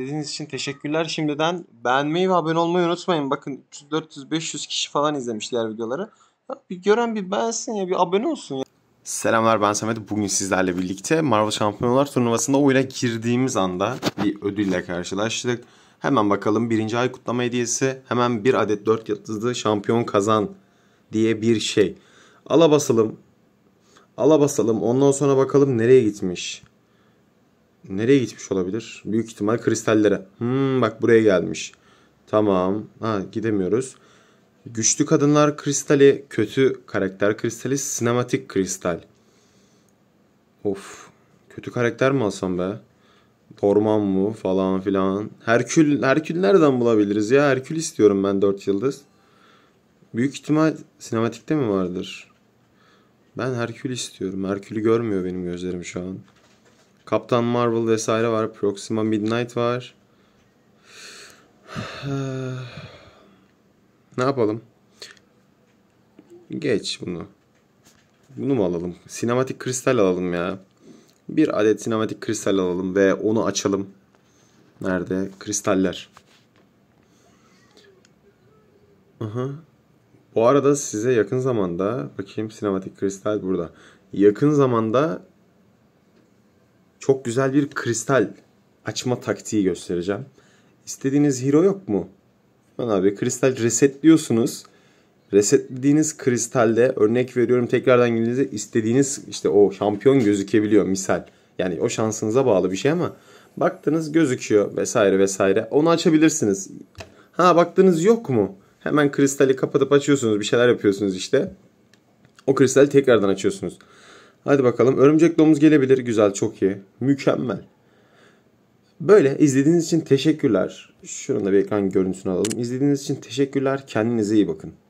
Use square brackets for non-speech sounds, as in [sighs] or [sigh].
Dediğiniz için teşekkürler şimdiden. Beğenmeyi ve abone olmayı unutmayın. Bakın 300-400-500 kişi falan izlemiş diğer videoları. bir gören bir beğensin ya bir abone olsun ya. Selamlar ben Samet. Bugün sizlerle birlikte Marvel Şampiyonlar Turnuvası'nda oyuna girdiğimiz anda bir ödülle karşılaştık. Hemen bakalım birinci ay kutlama hediyesi. Hemen bir adet 4 yıldızlı şampiyon kazan diye bir şey. Ala basalım. Ala basalım. Ondan sonra bakalım nereye gitmiş. Nereye gitmiş olabilir? Büyük ihtimal kristallere. Hmm, bak buraya gelmiş. Tamam. Ha gidemiyoruz. Güçlü kadınlar kristali, kötü karakter kristali, sinematik kristal. Of. Kötü karakter mi alsam be? Orman mı falan filan. Herkül, Herkül nereden bulabiliriz ya? Herkül istiyorum ben 4 yıldız. Büyük ihtimal sinematikte mi vardır? Ben Herkül istiyorum. Herkül'ü görmüyor benim gözlerim şu an. Kaptan Marvel vesaire var. Proxima Midnight var. [sighs] ne yapalım? Geç bunu. Bunu mu alalım? Sinematik kristal alalım ya. Bir adet sinematik kristal alalım ve onu açalım. Nerede? Kristaller. Aha. Bu arada size yakın zamanda bakayım sinematik kristal burada. Yakın zamanda çok güzel bir kristal açma taktiği göstereceğim. İstediğiniz hero yok mu? Ben abi kristal resetliyorsunuz. Resetlediğiniz kristalde örnek veriyorum tekrardan girdiğinizde istediğiniz işte o şampiyon gözükebiliyor misal. Yani o şansınıza bağlı bir şey ama baktınız gözüküyor vesaire vesaire. Onu açabilirsiniz. Ha baktınız yok mu? Hemen kristali kapatıp açıyorsunuz bir şeyler yapıyorsunuz işte. O kristali tekrardan açıyorsunuz. Hadi bakalım. Örümcek domuz gelebilir. Güzel, çok iyi. Mükemmel. Böyle izlediğiniz için teşekkürler. Şurada bir ekran görüntüsünü alalım. İzlediğiniz için teşekkürler. Kendinize iyi bakın.